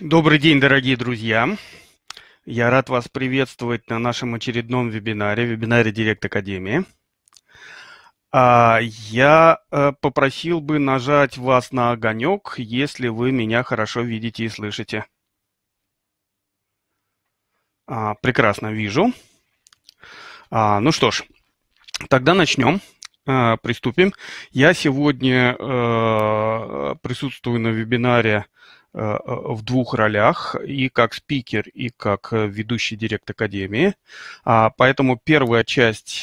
Добрый день, дорогие друзья. Я рад вас приветствовать на нашем очередном вебинаре, вебинаре Директ Академии. А, я э, попросил бы нажать вас на огонек, если вы меня хорошо видите и слышите. А, прекрасно вижу. А, ну что ж, тогда начнем э, приступим. Я сегодня э, присутствую на вебинаре Э, э, в двух ролях, и как спикер, и как э, ведущий директ Академии. А, поэтому первая часть,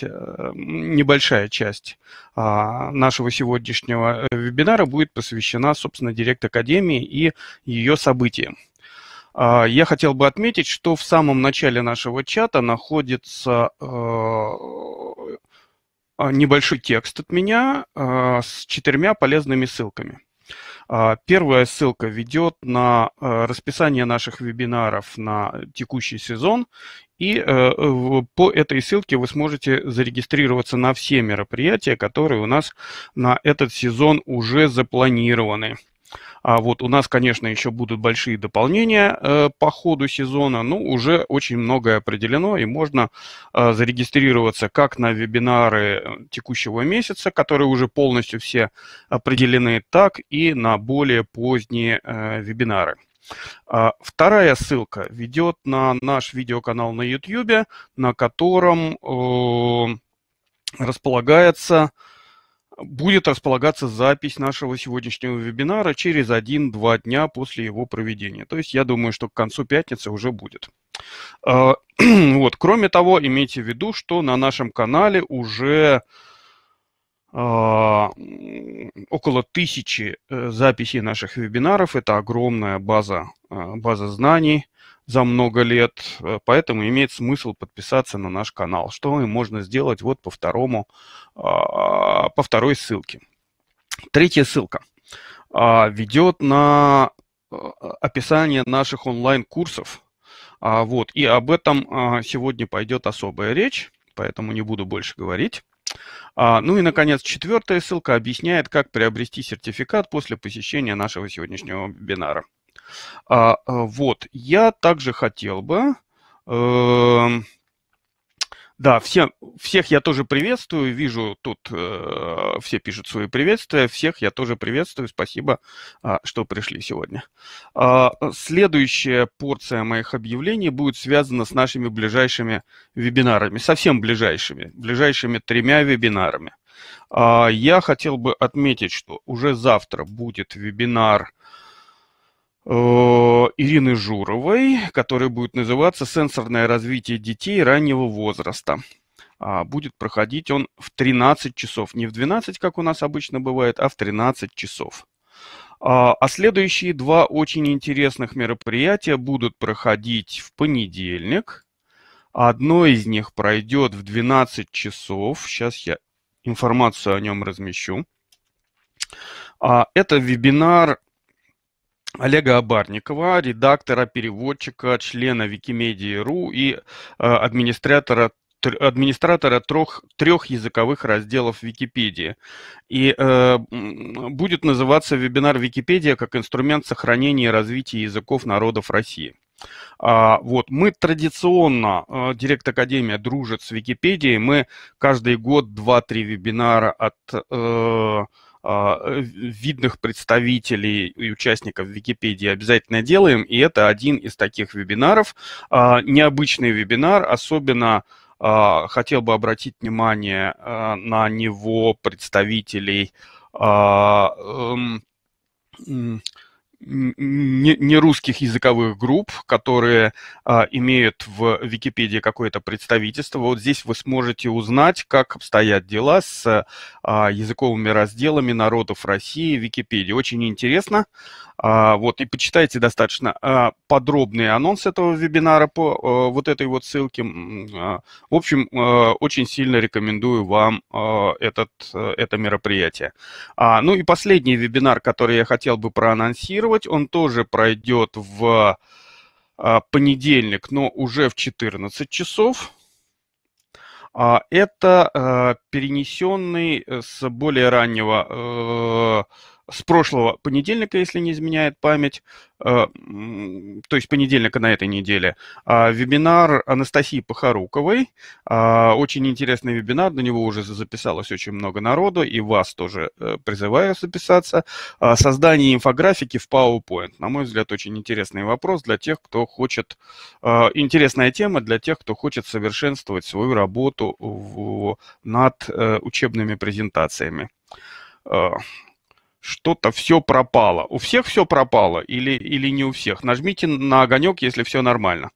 небольшая часть а, нашего сегодняшнего вебинара будет посвящена, собственно, директ Академии и ее событиям. А, я хотел бы отметить, что в самом начале нашего чата находится небольшой текст от меня с четырьмя полезными ссылками – а, первая ссылка ведет на э, расписание наших вебинаров на текущий сезон. И э, по этой ссылке вы сможете зарегистрироваться на все мероприятия, которые у нас на этот сезон уже запланированы. А вот у нас, конечно, еще будут большие дополнения э, по ходу сезона, но ну, уже очень многое определено, и можно э, зарегистрироваться как на вебинары э, текущего месяца, которые уже полностью все определены, так и на более поздние э, вебинары. А вторая ссылка ведет на наш видеоканал на YouTube, на котором э, располагается будет располагаться запись нашего сегодняшнего вебинара через 1-2 дня после его проведения. То есть я думаю, что к концу пятницы уже будет. А, вот. Кроме того, имейте в виду, что на нашем канале уже а, около тысячи э, записей наших вебинаров. Это огромная база, а, база знаний за много лет, э, поэтому имеет смысл подписаться на наш канал, что и можно сделать вот по, второму, а, по второй ссылке. Третья ссылка ведет на э, описание наших онлайн-курсов. Вот, и об этом сегодня пойдет особая речь, поэтому не буду больше говорить. А, ну и, наконец, четвертая ссылка объясняет, как приобрести сертификат после посещения нашего сегодняшнего вебинара. А, э, вот, я также хотел бы эм, да, всем, всех я тоже приветствую. Вижу, тут э, все пишут свои приветствия. Всех я тоже приветствую. Спасибо, э, что пришли сегодня. Э, следующая порция моих объявлений будет связана с нашими ближайшими вебинарами. Совсем ближайшими. Ближайшими тремя вебинарами. Э, я хотел бы отметить, что уже завтра будет вебинар э, Э, Ирины Журовой, который будет называться «Сенсорное развитие детей раннего возраста». А, будет проходить он в 13 часов. Не в 12, как у нас обычно бывает, а в 13 часов. А, а следующие два очень интересных мероприятия будут проходить в понедельник. Одно из них пройдет в 12 часов. Сейчас я информацию о нем размещу. А, это вебинар Олега Абарникова, редактора, переводчика, члена Викимедии.ру и э, администратора администратора трех, трех языковых разделов Википедии. И э, будет называться вебинар «Википедия как инструмент сохранения и развития языков народов России». А, вот, мы традиционно, э, Директ Академия дружит с Википедией, мы каждый год 2-3 вебинара от э, а, э, видных представителей и участников Википедии обязательно делаем, и это один из таких вебинаров. А, необычный вебинар, особенно а, хотел бы обратить внимание на него представителей эм, не, не русских языковых групп, которые а, имеют в Википедии какое-то представительство. Вот здесь вы сможете узнать, как обстоят дела с а, языковыми разделами народов России в Википедии. Очень интересно. А, вот, и почитайте достаточно а, подробный анонс этого вебинара по а, вот этой вот ссылке. В общем, очень сильно рекомендую вам этот, это мероприятие. Ну и последний вебинар, который я хотел бы проанонсировать, он тоже пройдет в понедельник, но уже в 14 часов. Это перенесенный с более раннего э, с прошлого понедельника, если не изменяет память, э, то есть понедельника на этой неделе, а вебинар Анастасии Похоруковой. А, очень интересный вебинар, на него уже записалось очень много народу, и вас тоже э, призываю записаться. А, создание инфографики в PowerPoint. На мой взгляд, очень интересный вопрос для тех, кто хочет... Э, интересная тема для тех, кто хочет совершенствовать свою работу в, над учебными презентациями что-то все пропало. У всех все пропало или, или не у всех? Нажмите на огонек, если все нормально.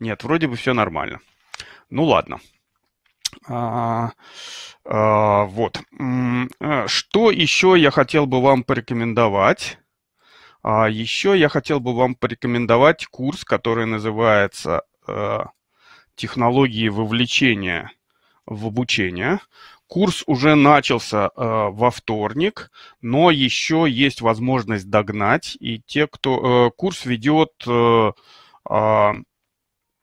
Нет, вроде бы все нормально. Ну ладно. А, а, вот. Э, что еще я хотел бы вам порекомендовать? А еще я хотел бы вам порекомендовать курс, который называется э, «Технологии вовлечения в обучение». Курс уже начался э, во вторник, но еще есть возможность догнать. И те, кто э, курс ведет, э, э,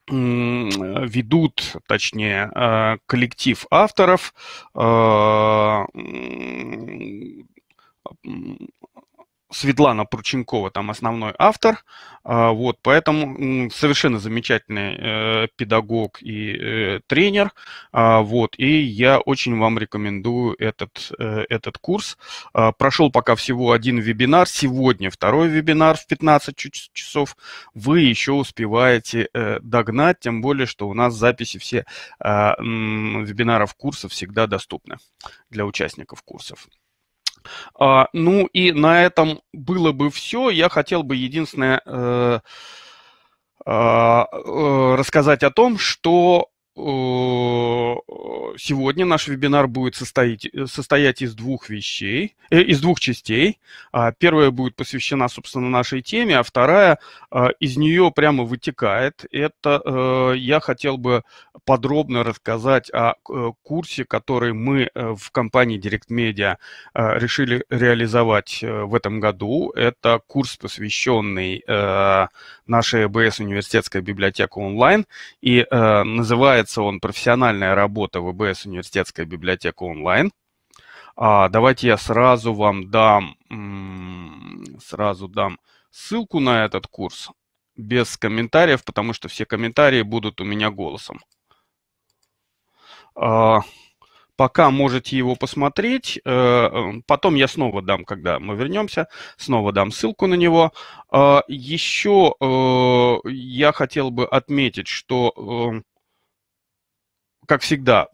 ведут, точнее, э, коллектив авторов. Э, Светлана Прученкова там основной автор, а, вот, поэтому совершенно замечательный э, педагог и э, тренер, а, вот, и я очень вам рекомендую этот, э, этот курс. А, прошел пока всего один вебинар, сегодня второй вебинар в 15 часов, вы еще успеваете догнать, тем более, что у нас записи все вебинаров курса всегда доступны для участников курсов. А, ну и на этом было бы все. Я хотел бы единственное э, а, э, рассказать о том, что Э, сегодня наш вебинар будет состоять, э, состоять из двух вещей, э, из двух частей. А, первая будет посвящена, собственно, нашей теме, а вторая из нее прямо вытекает. Это я хотел бы подробно рассказать о курсе, который мы в компании Direct Media решили реализовать в этом году. Это курс, посвященный нашей БС университетской библиотеке онлайн и называется называется он «Профессиональная работа ВБС Университетская библиотека онлайн». А, давайте я сразу вам дам, сразу дам ссылку на этот курс без комментариев, потому что все комментарии будут у меня голосом. А, пока можете его посмотреть. Э, эм, потом я снова дам, когда мы вернемся, снова дам ссылку на него. А, еще э, я хотел бы отметить, что эм, как всегда,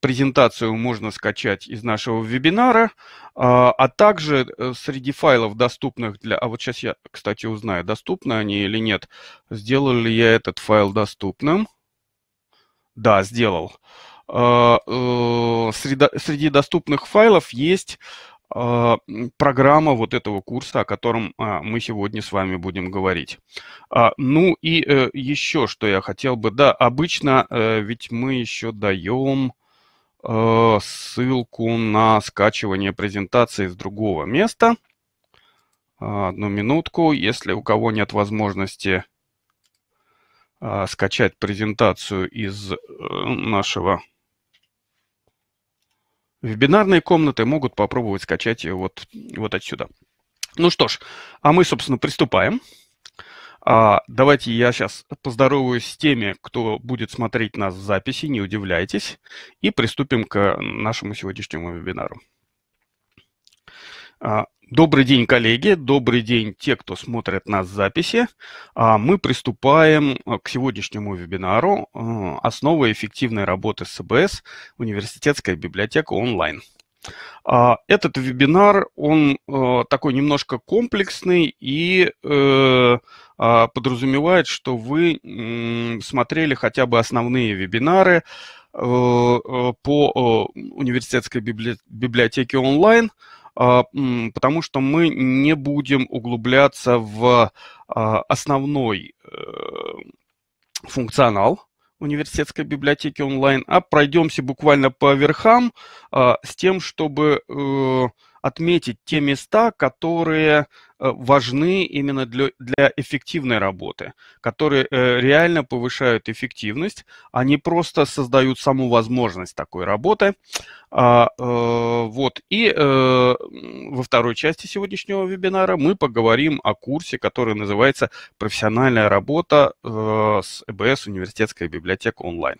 презентацию можно скачать из нашего вебинара, а, а также э, среди файлов, доступных для... А вот сейчас я, кстати, узнаю, доступны они или нет. Сделал ли я этот файл доступным? Да, сделал. А, э, среди доступных файлов есть а, программа вот этого курса, о котором а, мы сегодня с вами будем говорить. А, ну и э, еще что я хотел бы, да, обычно э, ведь мы еще даем ссылку на скачивание презентации с другого места. Одну минутку, если у кого нет возможности скачать презентацию из э, нашего в бинарные комнаты, могут попробовать скачать ее вот, вот отсюда. Ну что ж, а мы, собственно, приступаем. А, давайте я сейчас поздороваюсь с теми, кто будет смотреть нас в записи, не удивляйтесь, и приступим к нашему сегодняшнему вебинару. А, Добрый день, коллеги, добрый день те, кто смотрит нас в записи. А, мы приступаем а, к сегодняшнему вебинару а, «Основы эффективной работы с СБС. Университетская библиотека онлайн». Этот вебинар, он такой немножко комплексный и э, подразумевает, что вы смотрели хотя бы основные вебинары э, э, по университетской библиотеке онлайн – а, потому что мы не будем углубляться в а, основной э, функционал университетской библиотеки онлайн, а пройдемся буквально по верхам а, с тем, чтобы э, отметить те места, которые э, важны именно для, для эффективной работы, которые э, реально повышают эффективность, а не просто создают саму возможность такой работы. А, э, вот. И во второй части сегодняшнего вебинара мы поговорим о курсе, который называется «Профессиональная работа с ЭБС Университетская библиотека онлайн».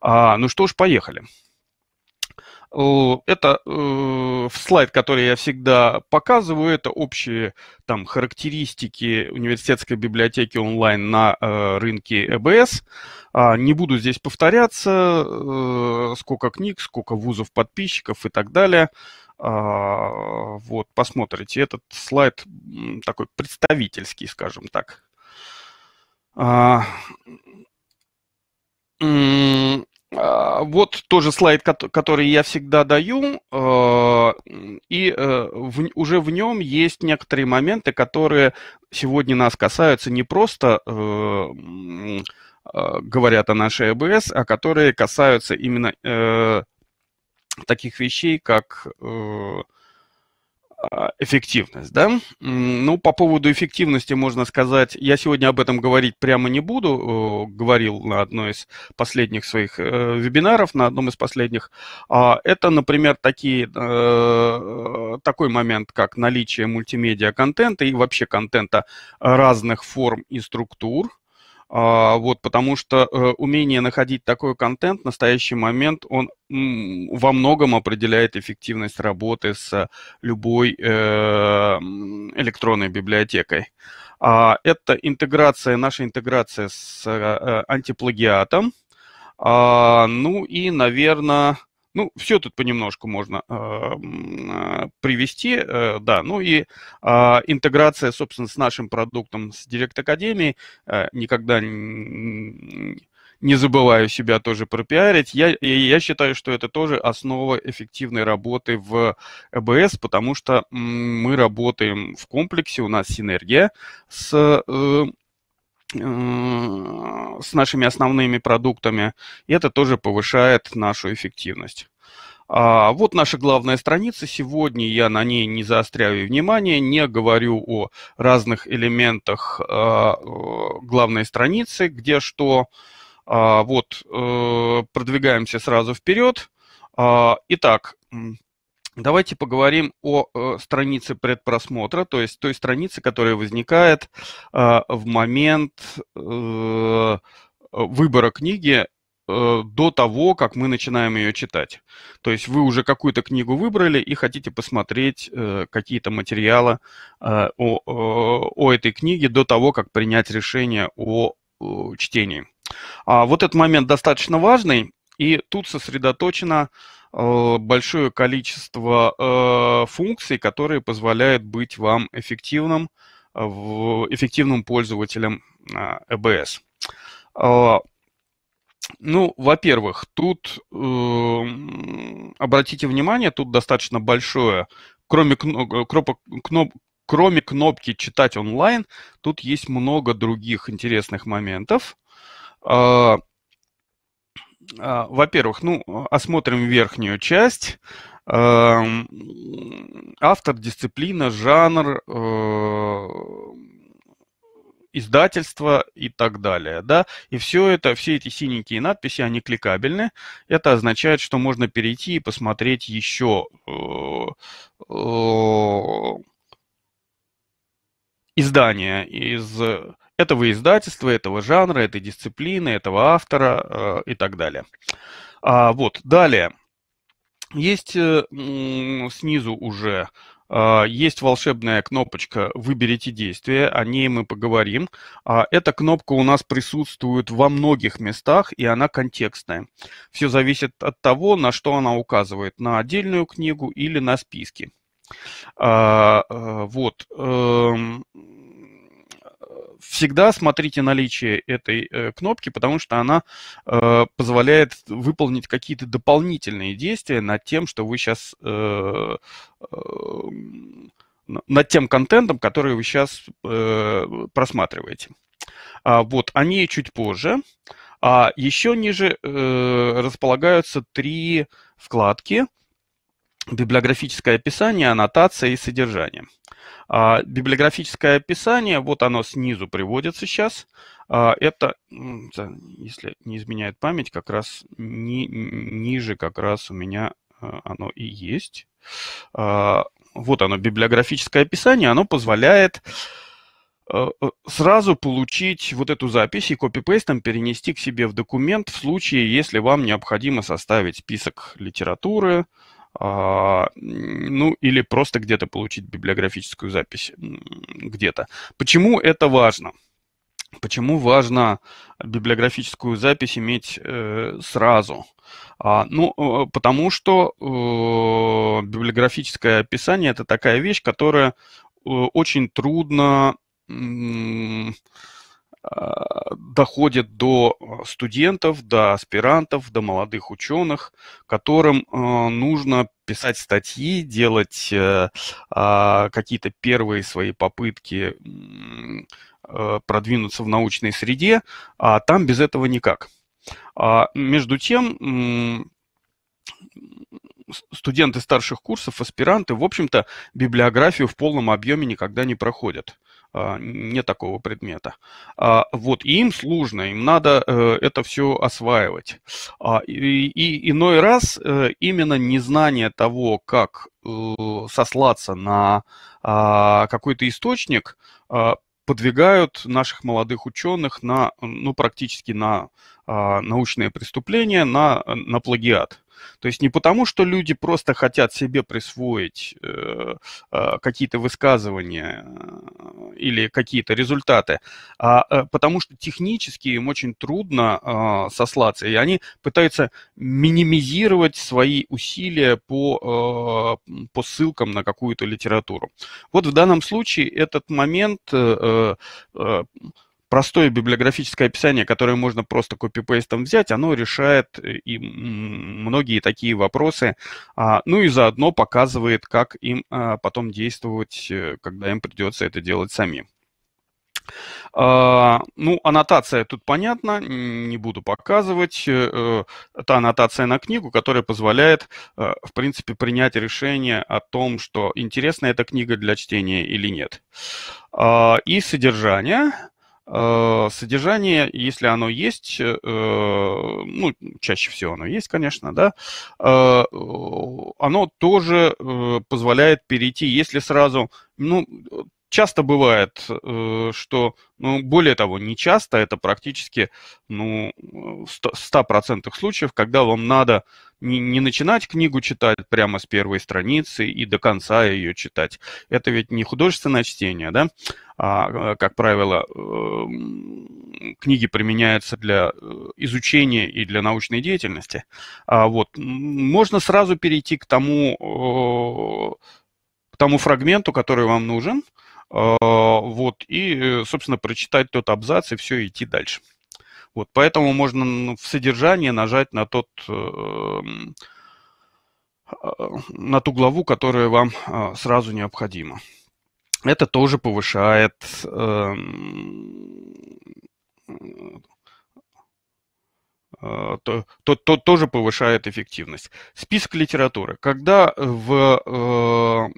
А, ну что ж, поехали. Поехали. Это э, слайд, который я всегда показываю, это общие там, характеристики университетской библиотеки онлайн на э, рынке ЭБС. А, не буду здесь повторяться, э, сколько книг, сколько вузов, подписчиков и так далее. А, вот, посмотрите, этот слайд такой представительский, скажем так. А, м- а, вот тоже слайд, который я всегда даю, а, и э, уже в нем есть некоторые моменты, которые сегодня нас касаются не просто э, а, говорят о нашей АБС, а которые касаются именно э, таких вещей, как а, эффективность, да? Ну, по поводу эффективности можно сказать, я сегодня об этом говорить прямо не буду, говорил на одной из последних своих э, вебинаров, на одном из последних. А, это, например, такие, э, такой момент, как наличие мультимедиа-контента и вообще контента разных форм и структур – а, вот, потому что э, умение находить такой контент в настоящий момент, он во многом определяет эффективность работы с любой э, электронной библиотекой. А, это интеграция, наша интеграция с э, антиплагиатом. А, ну и, наверное, ну, все тут понемножку можно э, привести, э, да. Ну и э, интеграция, собственно, с нашим продуктом, с Директ Академией, э, никогда не, забываю себя тоже пропиарить. Я, я считаю, что это тоже основа эффективной работы в ЭБС, потому что мы работаем в комплексе, у нас синергия с э, с нашими основными продуктами, и это тоже повышает нашу эффективность. А вот наша главная страница. Сегодня я на ней не заостряю внимание, не говорю о разных элементах э, э, главной страницы, где что. А вот э, продвигаемся сразу вперед. А, итак, Давайте поговорим о э, странице предпросмотра, то есть той странице, которая возникает э, в момент э, выбора книги э, до того, как мы начинаем ее читать. То есть вы уже какую-то книгу выбрали и хотите посмотреть э, какие-то материалы э, о, о этой книге до того, как принять решение о, о чтении. А вот этот момент достаточно важный, и тут сосредоточено Э, большое количество э, функций, которые позволяют быть вам эффективным, э, эффективным пользователем EBS. А, а, ну, во-первых, тут эм, обратите внимание, тут достаточно большое, кроме, кропа, кноп, кроме кнопки читать онлайн, тут есть много других интересных моментов. А, а, во-первых, ну, а, осмотрим верхнюю часть. Эм, автор, дисциплина, жанр, э, издательство и так далее. Да? И все это, все эти синенькие надписи, они кликабельны. Это означает, что можно перейти и посмотреть еще э, э, издание из этого издательства, этого жанра, этой дисциплины, этого автора э, и так далее. А Вот, далее. Есть э, снизу уже э, есть волшебная кнопочка «Выберите действие», о ней мы поговорим. А, эта кнопка у нас присутствует во многих местах, и она контекстная. Все зависит от того, на что она указывает, на отдельную книгу или на списки. А, вот. Эм, всегда смотрите наличие этой э, кнопки, потому что она э, позволяет выполнить какие-то дополнительные действия над тем, что вы сейчас... Э, э, над тем контентом, который вы сейчас э, просматриваете. А, вот, они чуть позже. А еще ниже э, располагаются три вкладки – библиографическое описание, аннотация и содержание. А, библиографическое описание, вот оно снизу приводится сейчас. А, это, если не изменяет память, как раз ни, ниже как раз у меня а, оно и есть. А, вот оно, библиографическое описание, оно позволяет э, э, сразу получить вот эту запись и копипейстом перенести к себе в документ в случае, если вам необходимо составить список литературы, а, ну или просто где-то получить библиографическую запись где-то. Почему это важно? Почему важно библиографическую запись иметь э, сразу? А, ну, э, потому что э, библиографическое описание это такая вещь, которая э, очень трудно э, доходит до э, студентов, до аспирантов, до молодых ученых, которым э, нужно писать статьи, делать э, а, какие-то первые свои попытки продвинуться в научной среде, а там без этого никак. А между тем, студенты старших курсов, аспиранты, в общем-то, библиографию в полном объеме никогда не проходят. А, нет такого предмета. А, вот, и им сложно, им надо э, это все осваивать. А, и, и иной раз э, именно незнание того, как э, сослаться на какой-то источник, подвигают наших молодых ученых на, ну, практически на а, научные преступления, на, на плагиат. То есть не потому, что люди просто хотят себе присвоить э, э какие-то высказывания э, или какие-то результаты, а э, потому что технически им очень трудно э, сослаться, и они пытаются минимизировать свои усилия по, э, по ссылкам на какую-то литературу. Вот в данном случае этот момент... Э, э, простое библиографическое описание, которое можно просто копипейстом взять, оно решает э, и многие такие вопросы, а, ну и заодно показывает, как им а, потом действовать, э, когда им придется это делать самим. А, ну, аннотация тут понятна, не буду показывать. Это э, аннотация на книгу, которая позволяет, в принципе, принять решение о том, что интересна эта книга для чтения или нет. И содержание. Э, содержание, если оно есть, э, ну, чаще всего оно есть, конечно, да, э, оно тоже позволяет перейти, если сразу, ну, часто бывает, что, ну, более того, не часто, это практически, ну, в 100% случаев, когда вам надо не, не начинать книгу читать прямо с первой страницы и до конца ее читать. Это ведь не художественное чтение, да? А, как правило, эм, книги применяются для э, изучения и для научной деятельности. А вот. Можно сразу перейти к тому, э, к тому фрагменту, который вам нужен, э, вот, и, собственно, прочитать тот абзац и все, идти дальше. Вот, поэтому можно ну, в содержании нажать на тот э, на ту главу, которая вам э, сразу необходима. Это тоже повышает эм, э, то, то, то тоже повышает эффективность. Список литературы. Когда в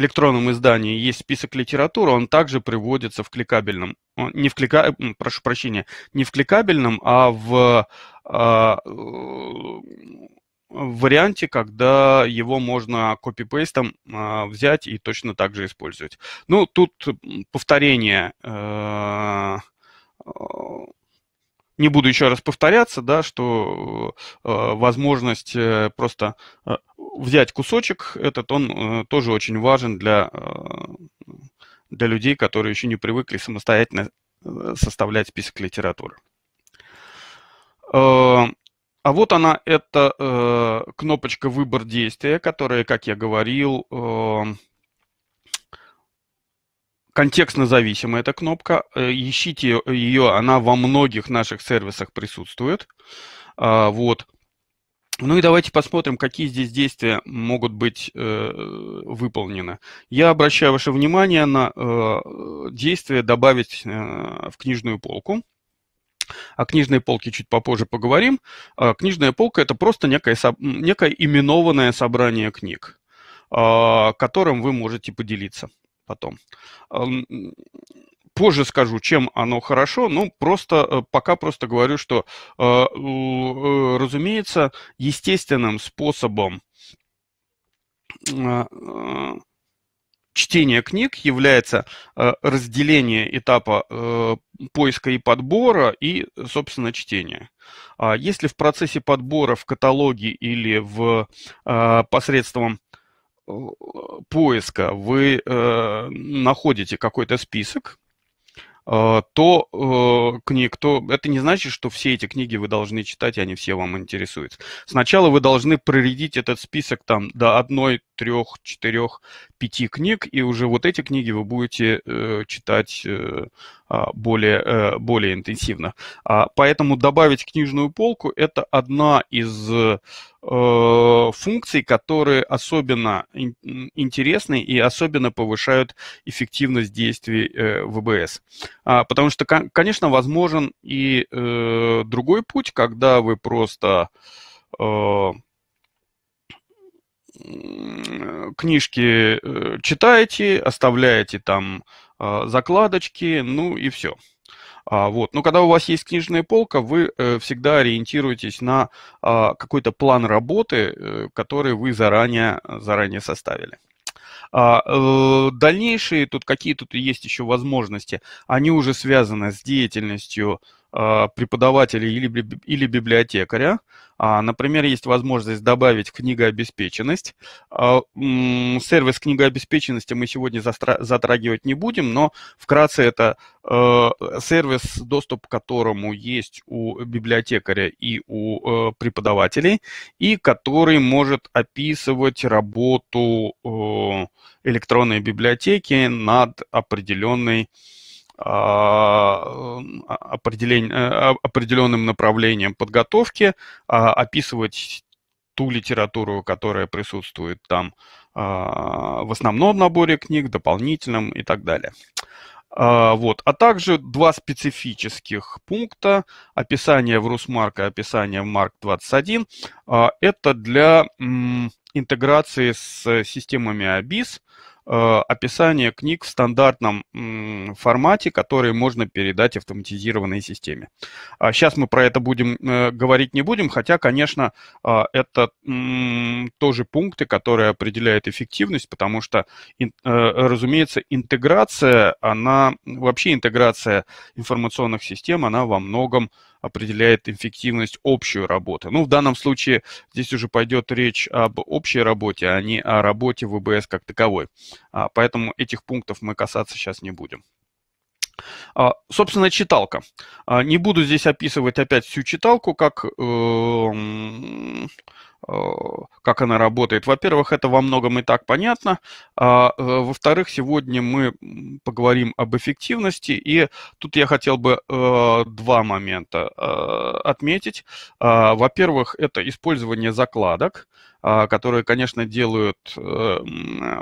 электронном издании есть список литературы, он также приводится в кликабельном. Не в клика... Э, прошу прощения, не в кликабельном, а в а, э, варианте, когда его можно копипейстом а, взять и точно так же использовать. Ну, тут повторение э, не буду еще раз повторяться, да, что э, возможность э, просто э, взять кусочек этот, он э, тоже очень важен для, э, для людей, которые еще не привыкли самостоятельно э, составлять список литературы. Э, а вот она, это э, кнопочка «Выбор действия», которая, как я говорил, э, Контекстно зависимая эта кнопка. Э, ищите ее, она во многих наших сервисах присутствует. А, вот. Ну и давайте посмотрим, какие здесь действия могут быть э, выполнены. Я обращаю ваше внимание на э, действие «Добавить в книжную полку». О книжной полке чуть попозже поговорим. А, книжная полка – это просто некое, некое именованное собрание книг, а, которым вы можете поделиться потом. Позже скажу, чем оно хорошо, но ну, просто э, пока просто говорю, что, э, э, разумеется, естественным способом чтения книг является разделение этапа поиска и подбора и, собственно, чтения. А если в процессе подбора в каталоге или в, посредством Э, поиска вы э, находите какой-то список, э, то э, книг, то это не значит, что все эти книги вы должны читать, и они все вам интересуют. Сначала вы должны проредить этот список там до одной, трех, четырех, пяти книг, и уже вот эти книги вы будете э, читать э, а, более, э, более интенсивно. А, поэтому добавить книжную полку – это одна из э, функций, которые особенно ин интересны и особенно повышают эффективность действий э, ВБС. А, потому что, конечно, возможен и э, другой путь, когда вы просто... Э, книжки э, читаете, оставляете там а, закладочки, ну и все. А, вот. Но когда у вас есть книжная полка, вы э, всегда ориентируетесь на а, какой-то план работы, э, который вы заранее, заранее составили. Дальнейшие тут какие тут есть еще возможности, они уже связаны с деятельностью а, преподавателя или, или библиотекаря. А, например, есть возможность добавить книгообеспеченность. А, сервис книгообеспеченности мы сегодня затрагивать не будем, но вкратце это сервис, доступ к которому есть у библиотекаря и у преподавателей, и который может описывать работу электронной библиотеки над определенной а, а, э, а, определенным направлением подготовки, описывать ту литературу, которая присутствует там в основном наборе книг, дополнительном и так далее. Вот. А также два специфических пункта, описание в Русмарк и описание в Марк-21, это для интеграции с системами АБИС. Э, описание книг в стандартном формате, которые можно передать автоматизированной системе. Сейчас а мы про это будем э, говорить не будем, хотя, конечно, э, это тоже пункты, которые определяют эффективность, потому что, разумеется, интеграция, она вообще интеграция информационных систем, она во многом определяет эффективность общей работы. Ну, в данном случае здесь уже пойдет речь об общей работе, а не о работе ВБС как таковой. А, поэтому этих пунктов мы касаться сейчас не будем. А, собственно, читалка. А, не буду здесь описывать опять всю читалку, как эм, Э, как она работает. Во-первых, это во многом и так понятно. А, э, во-вторых, сегодня мы поговорим об эффективности. И тут я хотел бы э, два момента э, отметить. А, во-первых, это использование закладок, а, которые, конечно, делают э,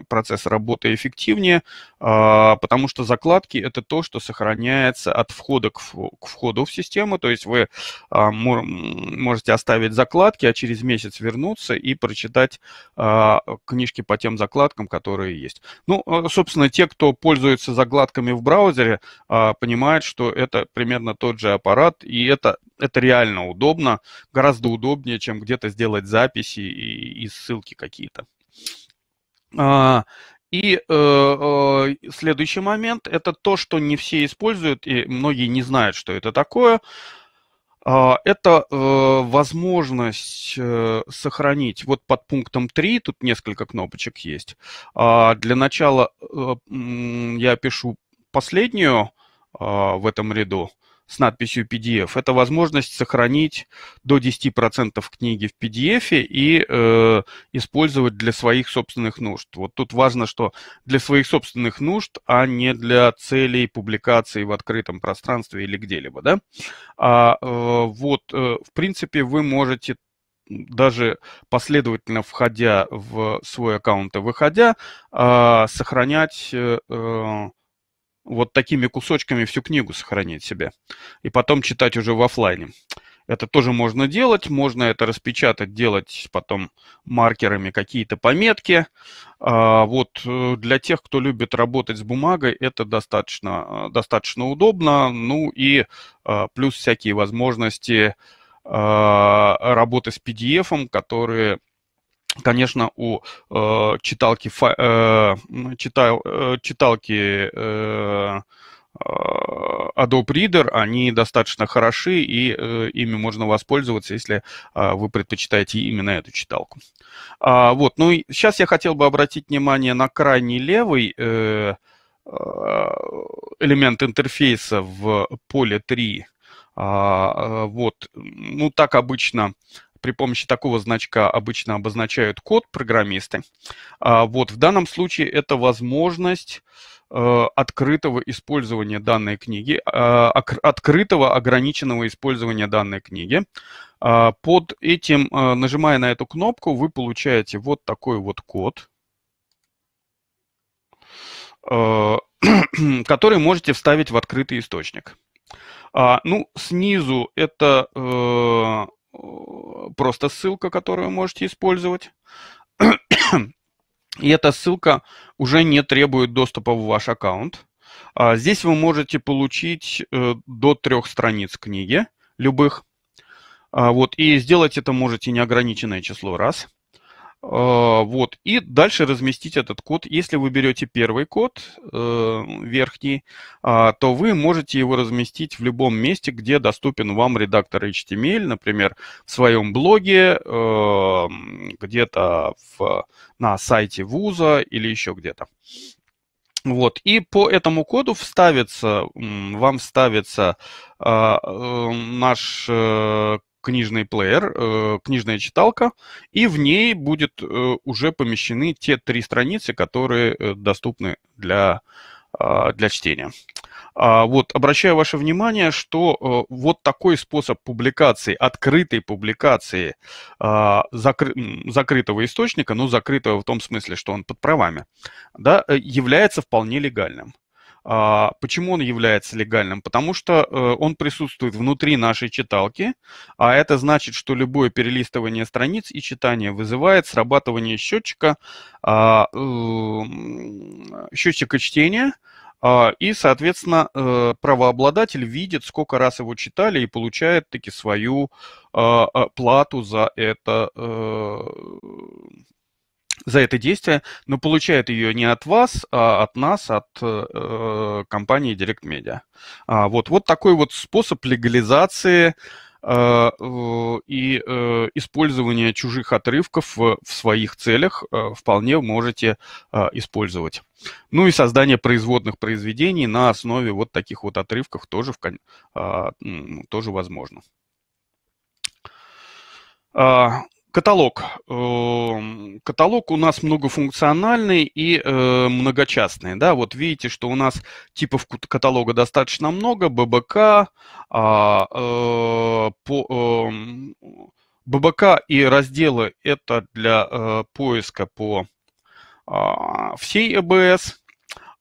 процесс работы эффективнее, а, потому что закладки – это то, что сохраняется от входа к, к входу в систему. То есть вы а, можете оставить закладки, а через месяц вернуться вернуться и прочитать а, книжки по тем закладкам, которые есть. Ну, а, собственно, те, кто пользуется закладками в браузере, а, понимают, что это примерно тот же аппарат, и это, это реально удобно, гораздо удобнее, чем где-то сделать записи и, и ссылки какие-то. А, и э, э, следующий момент – это то, что не все используют, и многие не знают, что это такое. А, это э, возможность э, сохранить, вот под пунктом 3, тут несколько кнопочек есть. А, для начала э, я пишу последнюю а, в этом ряду – с надписью PDF. Это возможность сохранить до 10% книги в PDF и э, использовать для своих собственных нужд. Вот тут важно, что для своих собственных нужд, а не для целей публикации в открытом пространстве или где-либо. Да? А, э, вот, э, в принципе, вы можете даже последовательно входя в свой аккаунт и выходя, э, сохранять э, э вот такими кусочками всю книгу сохранить себе и потом читать уже в офлайне. Это тоже можно делать, можно это распечатать, делать потом маркерами какие-то пометки. А, вот э, для тех, кто любит работать с бумагой, это достаточно, э, достаточно удобно. Ну и э, плюс всякие возможности работы с PDF, которые Конечно, у э, читалки, фа, э, читал, э, читалки э, Adobe Reader, они достаточно хороши, и э, ими можно воспользоваться, если э, вы предпочитаете именно эту читалку. А, вот, ну и сейчас я хотел бы обратить внимание на крайний левый э, э элемент интерфейса в поле 3. А, э, вот, ну так обычно при помощи такого значка обычно обозначают код программисты. А, вот в данном случае это возможность э, открытого использования данной книги, а, открытого ограниченного использования данной книги. А, под этим, э, нажимая на эту кнопку, вы получаете вот такой вот код, э, который можете вставить в открытый источник. Ну, снизу это Э, просто ссылка, которую вы можете использовать. И эта ссылка уже не требует доступа в ваш аккаунт. А здесь вы можете получить э, до трех страниц книги любых. А вот, и сделать это можете неограниченное число раз. А, вот. И дальше разместить этот код. Если вы берете первый код, э, верхний, а, то вы можете его разместить в любом месте, где доступен вам редактор HTML, эм например, в своем блоге, эм, где-то на сайте вуза или еще где-то. Вот. И по этому коду вставится, вам вставится э, э, наш э, книжный плеер, э, книжная читалка, и в ней будет э, уже помещены те три страницы, которые э, доступны для, а, для чтения. А, вот, обращаю ваше внимание, что вот такой способ публикации, открытой публикации а, закры, закрытого источника, ну, закрытого в том смысле, что он под правами, да, является вполне легальным. А, почему он является легальным? Потому что э, он присутствует внутри нашей читалки, а это значит, что любое перелистывание страниц и читание вызывает срабатывание счетчика, а, счетчика чтения, а, и, соответственно, э, правообладатель видит, сколько раз его читали и получает таки свою плату за это э, за это действие, но получает ее не от вас, а от нас, от э, э, компании Direct Media. А, вот, вот такой вот способ легализации э, э, и э, использования чужих отрывков в, в своих целях э, вполне можете э, использовать. Ну и создание производных произведений на основе вот таких вот отрывков тоже, в, э, тоже возможно. А, Каталог. Эм, каталог у нас многофункциональный и э, многочастный. Да? Вот видите, что у нас типов каталога достаточно много. ББК, а, э, эм, ББК и разделы – это для э, поиска по а, всей ЭБС.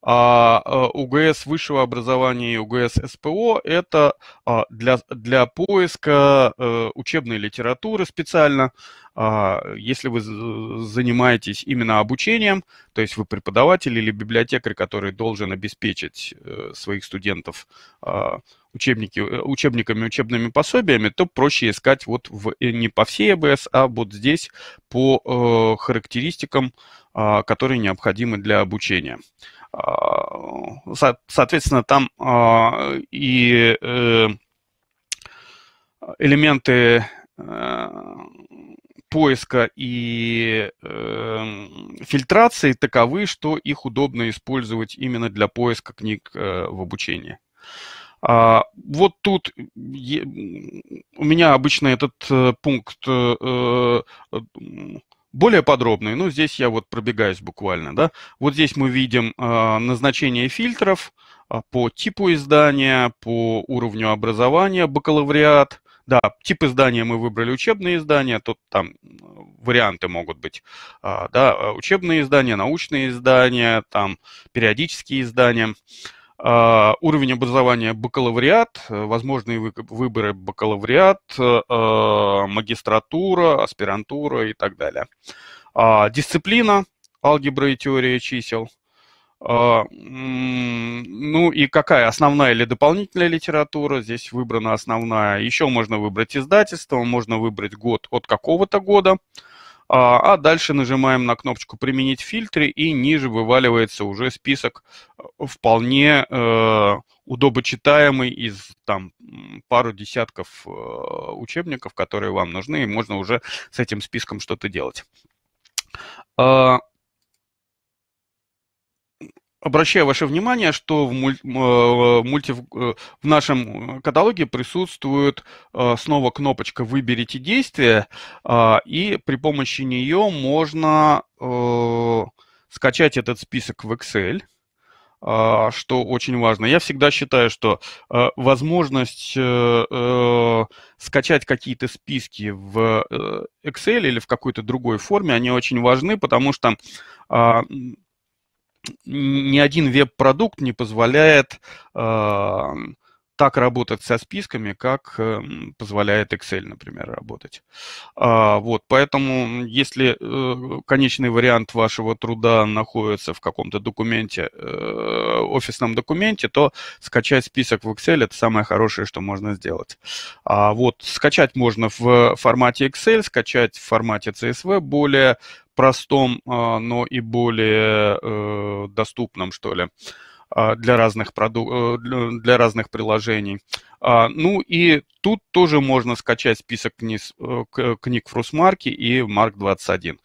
А, а УГС высшего образования и УГС СПО – это а, для, для поиска э, учебной литературы специально. А, если вы занимаетесь именно обучением, то есть вы преподаватель или библиотекарь, который должен обеспечить э, своих студентов учебники, э, учебниками, учебными пособиями, то проще искать вот в, не по всей АБС, а вот здесь по характеристикам, которые необходимы для обучения. А, соответственно, там а, и э, элементы э, поиска и э, фильтрации таковы, что их удобно использовать именно для поиска книг в обучении. А, вот тут у меня обычно этот пункт более подробный, ну, здесь я вот пробегаюсь буквально, да. Вот здесь мы видим э, назначение фильтров э, по типу издания, по уровню образования, бакалавриат. Да, тип издания мы выбрали учебные издания, тут там э, варианты могут быть, э, да, э, учебные издания, научные издания, там периодические издания. А, уровень образования бакалавриат, э, возможные выборы бакалавриат, а, магистратура, аспирантура и так далее. А, дисциплина, алгебра и теория чисел. Ну и какая основная или дополнительная литература? Здесь выбрана основная. Еще можно выбрать издательство, можно выбрать год от какого-то года. А, а дальше нажимаем на кнопочку «Применить фильтры» и ниже вываливается уже список э, вполне э, удобочитаемый из там пару десятков э, учебников, которые вам нужны, и можно уже с этим списком что-то делать. А, Обращаю ваше внимание, что в, муль... Э, мульти... в э, нашем э, каталоге присутствует снова кнопочка «Выберите действие», и при помощи нее можно скачать этот список в Excel, что очень важно. Я всегда считаю, что возможность скачать какие-то списки в Excel или в какой-то другой форме, они очень важны, потому что а, ни один веб-продукт не позволяет э, так работать со списками, как э, позволяет Excel, например, работать. А, вот, поэтому, если э, конечный вариант вашего труда находится в каком-то документе, э, офисном документе, то скачать список в Excel – это самое хорошее, что можно сделать. А, вот, скачать можно в формате Excel, скачать в формате CSV более простом, а, но и более э, доступном, что ли а, для разных, проду... Э, для разных приложений. А, ну и тут тоже можно скачать список книг, э, книг Фрусмарки и Марк 21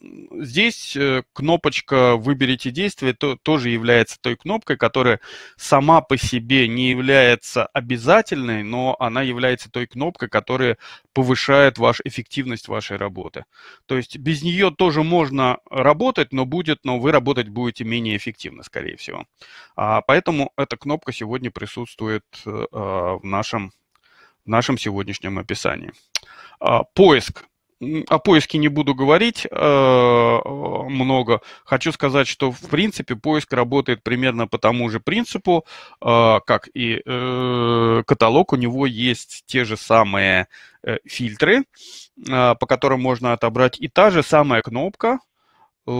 здесь э, кнопочка «Выберите действие» то, тоже является той кнопкой, которая сама по себе не является обязательной, но она является той кнопкой, которая повышает ваш, эффективность вашей работы. То есть без нее тоже можно работать, но, будет, но вы работать будете менее эффективно, скорее всего. А, поэтому эта кнопка сегодня присутствует а, в нашем в нашем сегодняшнем описании. А, поиск о поиске не буду говорить э, э, много. Хочу сказать, что в принципе поиск работает примерно по тому же принципу, э, как и э, каталог. У него есть те же самые э, фильтры, э, по которым можно отобрать и та же самая кнопка э,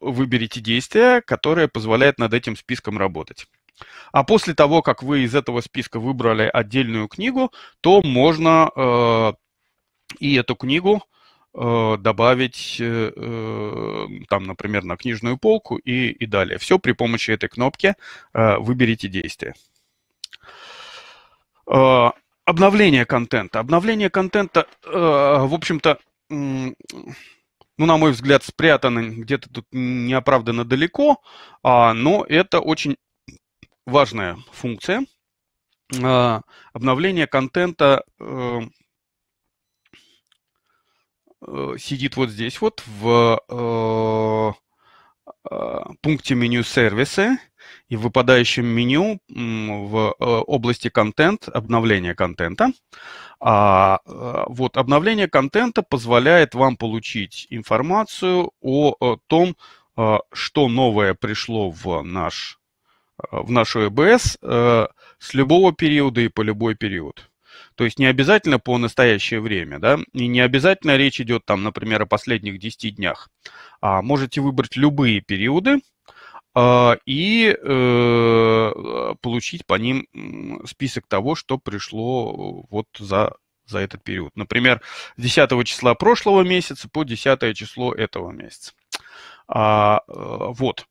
«Выберите действие», которая позволяет над этим списком работать. А после того, как вы из этого списка выбрали отдельную книгу, то можно э, и эту книгу э, добавить, э, э там, например, на книжную полку и, и далее. Все при помощи этой кнопки э, «Выберите действие». Э, обновление контента. Обновление контента, э, в общем-то, э, ну, на мой взгляд, спрятано где-то тут неоправданно далеко, а, но это очень важная функция э, обновление контента э, э, сидит вот здесь вот в э, пункте меню сервисы и в выпадающем меню в области контент, обновление контента. А, вот обновление контента позволяет вам получить информацию о том, что новое пришло в наш Э, в нашу ЭБС э, с любого периода и по любой период. То есть не обязательно по настоящее время, да, и не обязательно речь идет там, например, о последних 10 днях. А можете выбрать любые периоды а, и э, получить по ним список того, что пришло вот за, за этот период. Например, с 10 числа прошлого месяца по 10 число этого месяца. А, вот.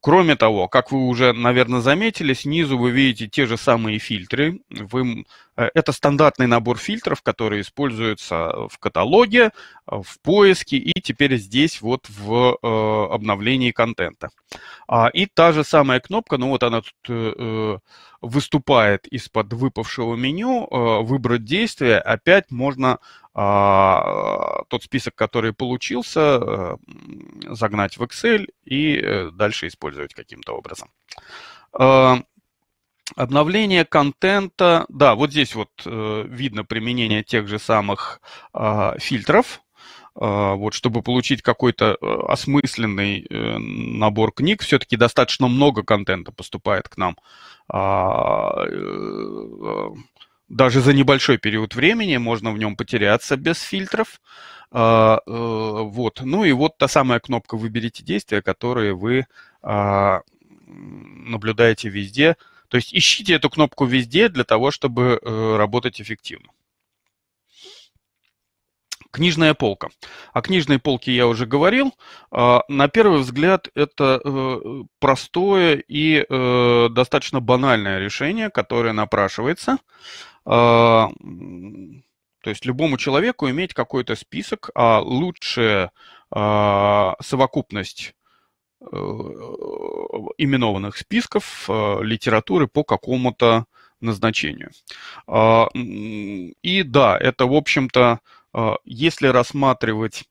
Кроме того, как вы уже, наверное, заметили, снизу вы видите те же самые фильтры. Вы Э, это стандартный набор фильтров, которые используются э, в каталоге, э, в поиске и теперь здесь вот в обновлении контента. А, и та же самая кнопка, ну вот она тут выступает из-под выпавшего меню, выбрать действие, опять можно а, тот список, который получился, загнать в Excel и дальше использовать каким-то образом. Обновление контента, да, вот здесь вот э, видно применение тех же самых э, фильтров, а, вот, чтобы получить какой-то э, осмысленный э, набор книг, все-таки достаточно много контента поступает к нам. А, э, даже за небольшой период времени можно в нем потеряться без фильтров. Вот. Ну и вот та самая кнопка «Выберите действия», которые вы наблюдаете везде – то есть ищите эту кнопку везде для того, чтобы э, работать эффективно. Книжная полка. О книжной полке я уже говорил. А, на первый взгляд это э, простое и э, достаточно банальное решение, которое напрашивается. А, то есть любому человеку иметь какой-то список, а лучшая а, совокупность Э, именованных списков э, литературы по какому-то назначению. А, и да, это, в общем-то, э, если рассматривать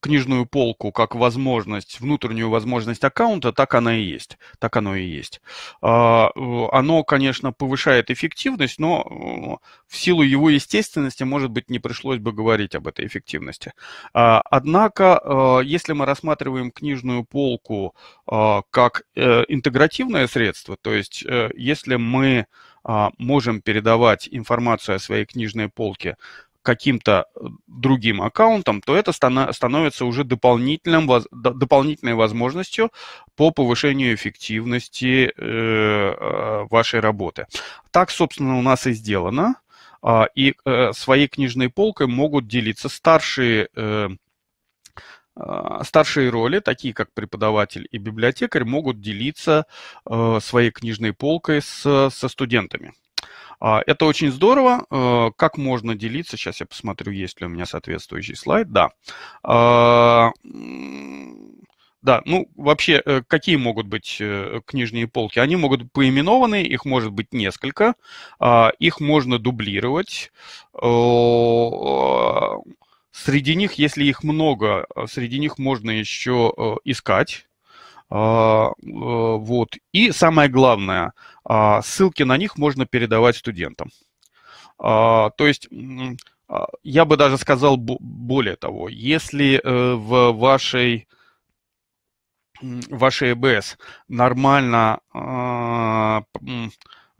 книжную полку как возможность, внутреннюю возможность аккаунта, так она и есть. Так оно и есть. А, э, оно, конечно, повышает эффективность, но э, в силу его естественности, может быть, не пришлось бы говорить об этой эффективности. А, однако, э, если мы рассматриваем книжную полку как интегративное средство, то есть если мы а, можем передавать информацию о своей книжной полке каким-то э, другим аккаунтом, то это становится уже дополнительным, дополнительной возможностью по повышению эффективности э, э, вашей работы. Так, собственно, у нас и сделано. А, и своей книжной полкой могут делиться старшие а, старшие роли, такие как преподаватель и библиотекарь, могут делиться своей книжной полкой с, со студентами. А, это очень здорово. Э, как можно делиться? Сейчас я посмотрю, есть ли у меня соответствующий слайд. Да. А, да, ну вообще, э, какие могут быть э, книжные полки? Они могут быть поименованы, их может быть несколько, а, их можно дублировать. Среди них, если их много, среди них можно еще искать а, э, вот. И самое главное, а, ссылки на них можно передавать студентам. А, то есть я бы даже сказал более того, если э, в вашей вашей ЭБС нормально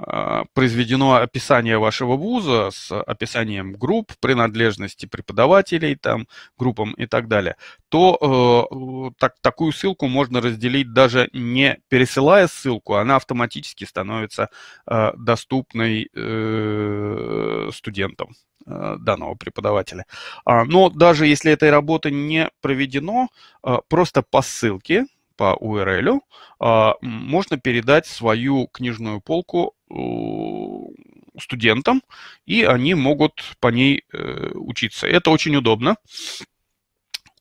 а, произведено описание вашего вуза с описанием групп, принадлежности преподавателей, там, группам и так далее, то э, так, такую ссылку можно разделить даже не пересылая ссылку, она автоматически становится э, доступной э, студентам э, данного преподавателя. А, но даже если этой работы не проведено, э, просто по ссылке по URL, а, можно передать свою книжную полку Э, студентам, и они могут по ней э, учиться. Это очень удобно.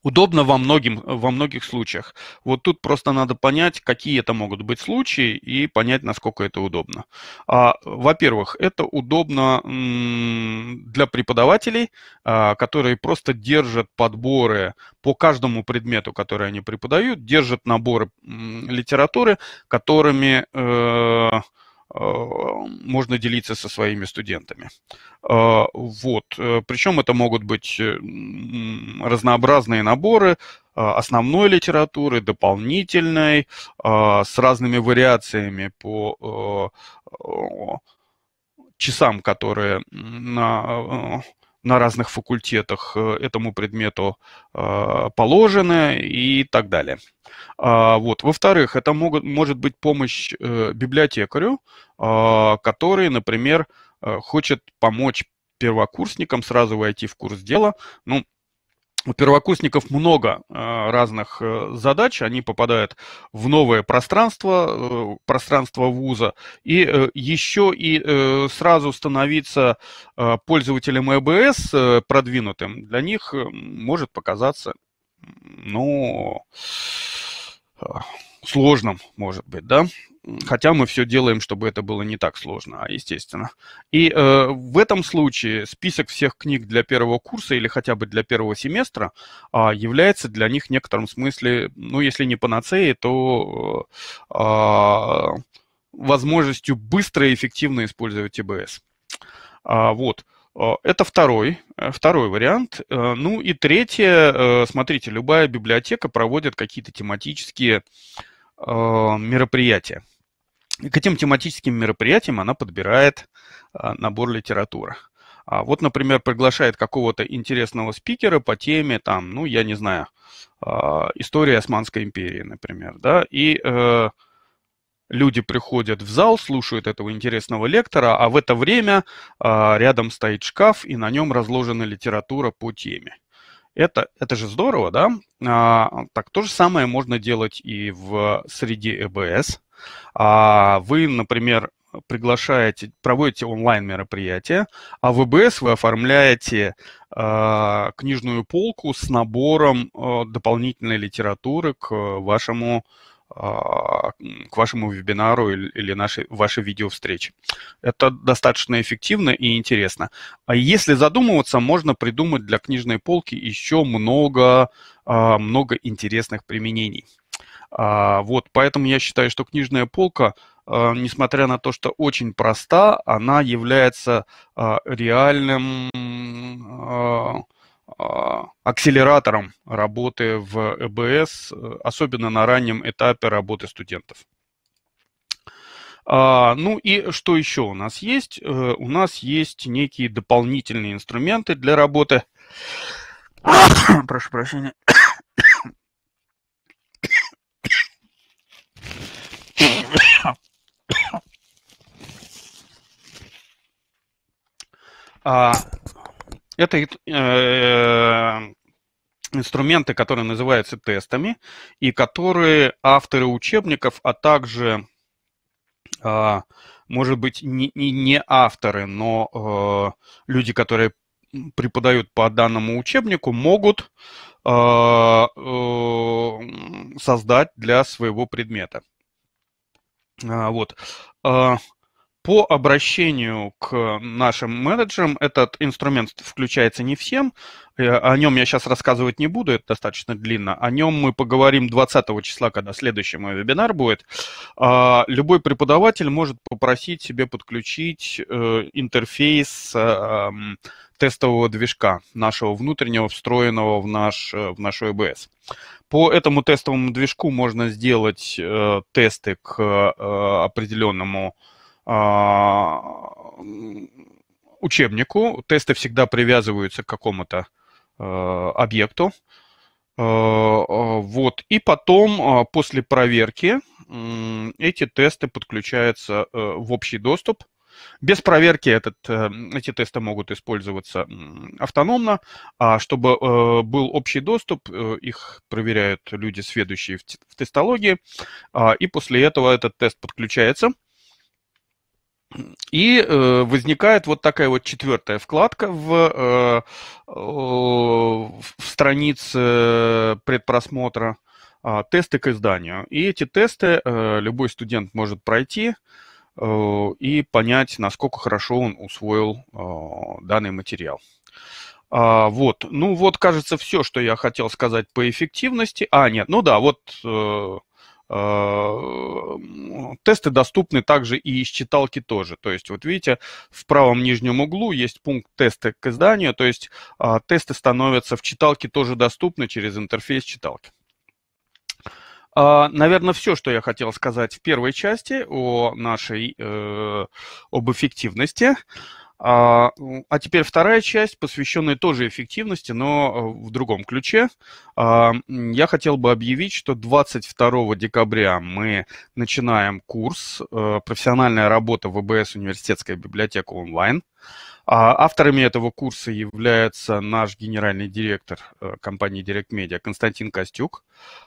Удобно во, многим, во многих случаях. Вот тут просто надо понять, какие это могут быть случаи, и понять, насколько это удобно. А, во-первых, это удобно для преподавателей, а, которые просто держат подборы по каждому предмету, который они преподают, держат наборы литературы, которыми... Э- Э, можно делиться со своими студентами. А, вот. Э, Причем это могут быть э, разнообразные наборы а, основной литературы, дополнительной, а, с разными вариациями по часам, которые на, на разных факультетах э, этому предмету э, положены и так далее. А, вот. Во-вторых, это могут, может быть помощь э, библиотекарю, а, который, например, хочет помочь первокурсникам сразу войти в курс дела. Ну, у первокурсников много э, разных э, задач, они попадают в новое пространство, э, пространство вуза, и еще и сразу становиться пользователем ЭБС продвинутым для них может показаться, ну, сложным, может быть, да, хотя мы все делаем, чтобы это было не так сложно, а естественно. И э, в этом случае список всех книг для первого курса или хотя бы для первого семестра э, является для них в некотором смысле, ну, если не панацеей, то э, а, возможностью быстро и эффективно использовать ТБС. А, вот. Э, это второй, э, второй вариант. Э, ну и третье, смотрите, любая библиотека проводит какие-то тематические Э, мероприятия. И к этим тематическим мероприятиям она подбирает э, набор литературы. А вот, например, приглашает какого-то интересного спикера по теме, там, ну, я не знаю, э, история Османской империи, например, да, и э, люди приходят в зал, слушают этого интересного лектора, а в это время э, рядом стоит шкаф, и на нем разложена литература по теме. Это, это же здорово, да? А, так, то же самое можно делать и в среде ЭБС. А, вы, например, приглашаете, проводите онлайн-мероприятие, а в ЭБС вы оформляете э, книжную полку с набором э, дополнительной литературы к вашему а, к вашему вебинару или, или нашей, вашей видеовстрече. Это достаточно эффективно и интересно. А если задумываться, можно придумать для книжной полки еще много, а, много интересных применений. А, вот, поэтому я считаю, что книжная полка, несмотря на то, что очень проста, она является реальным а, акселератором работы в ЭБС, э, особенно на раннем этапе работы студентов. А, ну и что еще у нас есть? Э, у нас есть некие дополнительные инструменты для работы. Прошу прощения. А, это э, инструменты, которые называются тестами, и которые авторы учебников, а также, э, может быть, не, не, не авторы, но э, люди, которые преподают по данному учебнику, могут э, э, создать для своего предмета. А, вот. А, по обращению к нашим менеджерам этот инструмент включается не всем. Э, о нем я сейчас рассказывать не буду, это достаточно длинно. О нем мы поговорим 20 числа, когда следующий мой вебинар будет. А, любой преподаватель может попросить себе подключить э, интерфейс э, тестового движка, нашего внутреннего, встроенного в наш, в наш OBS. По этому тестовому движку можно сделать тесты к определенному а, учебнику, тесты всегда привязываются к какому-то э, объекту. Э, э, вот. И потом, а, после проверки, эти тесты подключаются в общий доступ. Без проверки этот, эти тесты могут использоваться автономно, а чтобы был общий доступ, их проверяют люди, сведущие в тестологии, а, и после этого этот тест подключается – и э, возникает вот такая вот четвертая вкладка в, э, э, в странице предпросмотра э, «Тесты к изданию». И эти тесты э, любой студент может пройти э, и понять, насколько хорошо он усвоил э, данный материал. А, вот, ну вот, кажется, все, что я хотел сказать по эффективности. А, нет, ну да, вот... Э, Э, тесты доступны также и из читалки тоже. То есть, вот видите, в правом нижнем углу есть пункт «Тесты к изданию», то есть а, тесты становятся в читалке тоже доступны через интерфейс читалки. А, Наверное, все, что я хотел сказать в первой части о нашей, э, об эффективности. А, а теперь вторая часть, посвященная тоже эффективности, но э, в другом ключе. А, я хотел бы объявить, что 22 декабря мы начинаем курс э, «Профессиональная работа в ВБС Университетская библиотека онлайн». А, авторами этого курса является наш генеральный директор э, компании Direct Media Константин Костюк,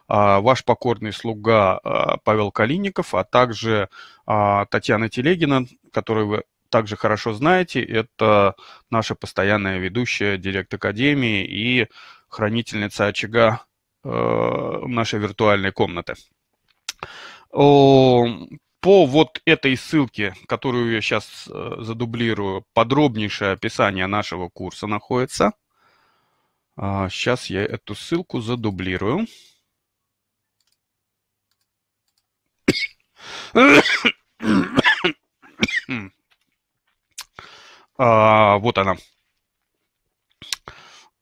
а, ваш покорный слуга Павел Калиников, а также а, Татьяна Телегина, которую вы также хорошо знаете, это наша постоянная ведущая, директ Академии и хранительница очага э, нашей виртуальной комнаты. О, по вот этой ссылке, которую я сейчас э, задублирую, подробнейшее описание нашего курса находится. Сейчас а, я эту ссылку задублирую. А, вот она.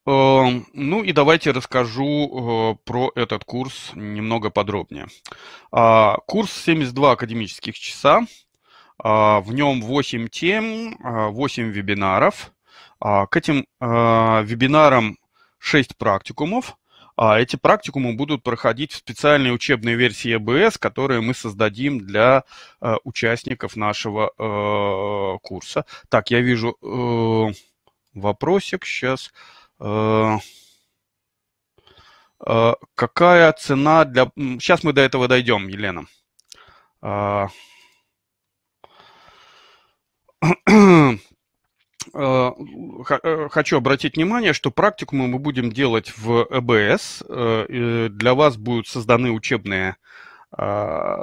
Эм, ну и давайте расскажу э, про этот курс немного подробнее. А, курс 72 академических часа. А, в нем 8 тем, 8 а, вебинаров. К этим вебинарам 6 практикумов. А Эти практикумы будут проходить в специальной учебной версии ЭБС, которую мы создадим для э, участников нашего э, курса. Так, я вижу э, вопросик сейчас. Какая цена для... Сейчас мы до этого дойдем, Елена. Э, э, хочу обратить внимание, что практику мы будем делать в ЭБС. Э, для вас будут созданы учебные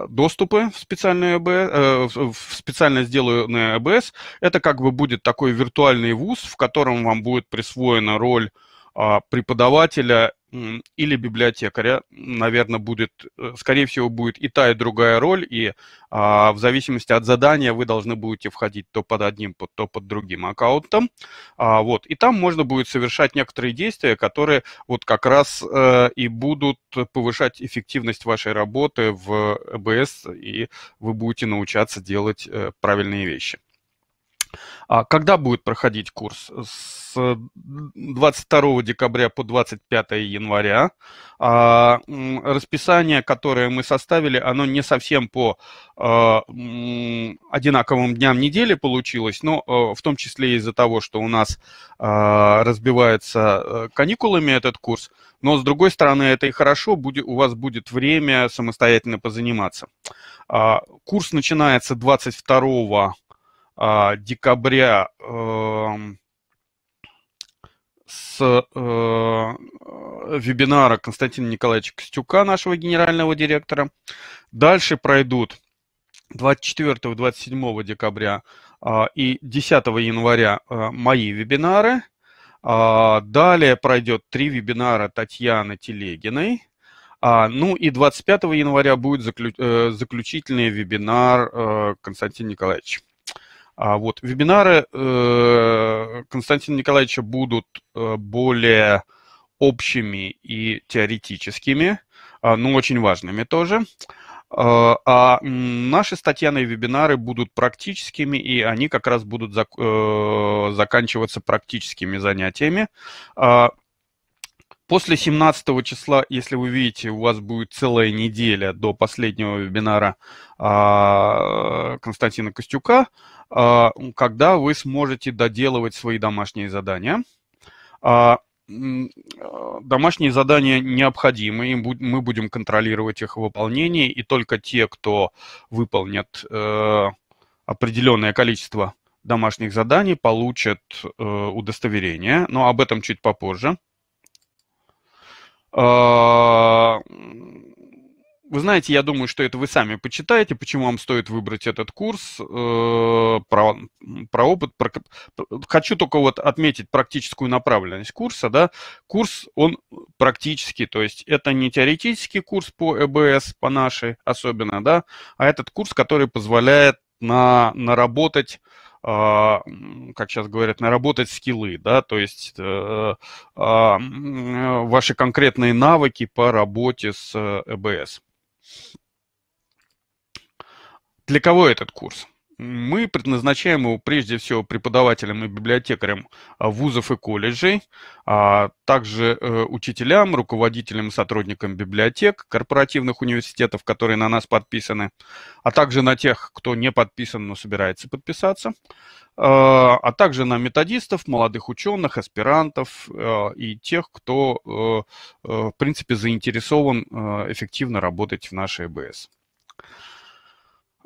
доступы в специальную ЭБС, в специально сделанную ЭБС. Это как бы будет такой виртуальный вуз, в котором вам будет присвоена роль а, преподавателя или библиотекаря, наверное, будет, э, скорее всего, будет и та, и другая роль, и а, в зависимости от задания вы должны будете входить то под одним, то под другим аккаунтом. А, вот, и там можно будет совершать некоторые действия, которые вот как раз а, и будут повышать эффективность вашей работы в ЭБС, и вы будете научаться делать а, правильные вещи. А когда будет проходить курс? С 22 э, декабря по 25 января. А, расписание, которое мы составили, оно не совсем по э, одинаковым дням недели получилось, но э, в том числе из-за того, что у нас разбивается каникулами этот курс. Но, с другой стороны, это и хорошо, у вас будет время самостоятельно позаниматься. А, курс начинается 22 а, декабря эм, с э, вебинара Константина Николаевича Костюка, нашего генерального директора. Дальше пройдут 24-27 декабря а, и 10 января э, мои вебинары. А, далее пройдет три вебинара Татьяны Телегиной. А, ну и 25 января будет заклю, э, заключительный вебинар э, Константина Николаевич. А вот вебинары э, Константина Николаевича будут э, более общими и теоретическими, э, но очень важными тоже. Э, а наши статьяные вебинары будут практическими, и они как раз будут зак э, заканчиваться практическими занятиями. А, После 17 числа, если вы видите, у вас будет целая неделя до последнего вебинара а, Константина Костюка, а, когда вы сможете доделывать свои домашние задания. А, домашние задания необходимы, и мы будем контролировать их выполнение, и только те, кто выполнит э, определенное количество домашних заданий, получат э, удостоверение, но об этом чуть попозже. А, вы знаете, я думаю, что это вы сами почитаете, почему вам стоит выбрать этот курс, э, про, про опыт. Про, хочу только вот отметить практическую направленность курса. Да? Курс, он практический, то есть это не теоретический курс по ЭБС, по нашей особенно, да? а этот курс, который позволяет на, наработать а, как сейчас говорят, наработать скиллы, да, то есть э, а, ваши конкретные навыки по работе с ЭБС. Для кого этот курс? Мы предназначаем его прежде всего преподавателям и библиотекарям а, вузов и колледжей, а также э, учителям, руководителям и сотрудникам библиотек, корпоративных университетов, которые на нас подписаны, а также на тех, кто не подписан, но собирается подписаться, а, а также на методистов, молодых ученых, аспирантов э, и тех, кто, э, в принципе, заинтересован эффективно работать в нашей БС.